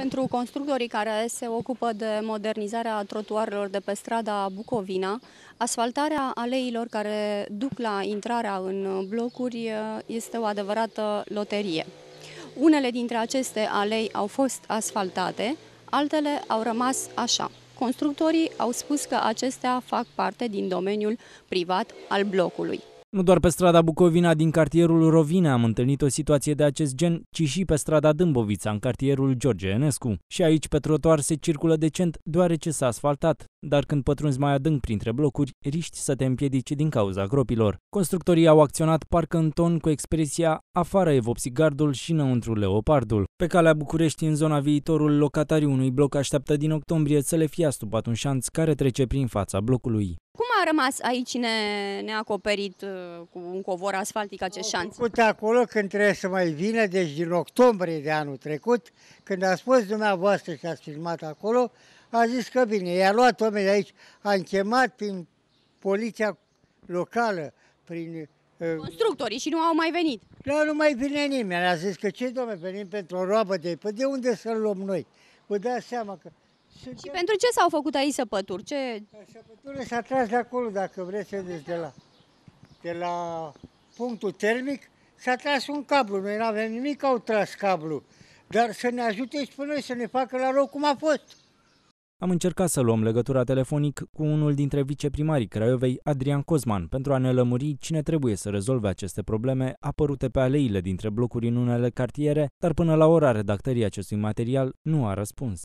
Pentru constructorii care se ocupă de modernizarea trotuarelor de pe strada Bucovina, asfaltarea aleilor care duc la intrarea în blocuri este o adevărată loterie. Unele dintre aceste alei au fost asfaltate, altele au rămas așa. Constructorii au spus că acestea fac parte din domeniul privat al blocului. Nu doar pe strada Bucovina din cartierul Rovina am întâlnit o situație de acest gen, ci și pe strada Dâmbovița, în cartierul George Enescu. Și aici pe trotuar se circulă decent, deoarece s-a asfaltat, dar când pătrunzi mai adânc printre blocuri, riști să te împiedici din cauza gropilor. Constructorii au acționat parcă în ton cu expresia afară e vopsigardul și înăuntru leopardul. Pe calea București, în zona viitorul, locatarii unui bloc așteaptă din octombrie să le fie astupat un șanț care trece prin fața blocului. Cum a rămas aici ne, neacoperit uh, cu un covor asfaltic acest șanț? Făcut acolo când trebuie să mai vină, deci din octombrie de anul trecut, când a spus dumneavoastră și a filmat acolo, a zis că bine, i-a luat oameni de aici, a chemat prin poliția locală, prin... Ă, Constructorii și nu au mai venit. Da, nu mai vine nimeni. A zis că ce, domne, venim pentru o roabă de păi de unde să-l luăm noi? Vă dați seama că... Și pentru ce s-au făcut aici săpături? Ce... Săpăturile s-a tras de acolo, dacă vreți să vedeți de la de la punctul termic, s-a tras un cablu. Noi nu avem nimic, au tras cablu. Dar să ne ajute și pe noi să ne facă la loc cum a fost. Am încercat să luăm legătura telefonic cu unul dintre viceprimarii Craiovei, Adrian Cozman, pentru a ne lămuri cine trebuie să rezolve aceste probleme apărute pe aleile dintre blocuri în unele cartiere, dar până la ora redactării acestui material nu a răspuns.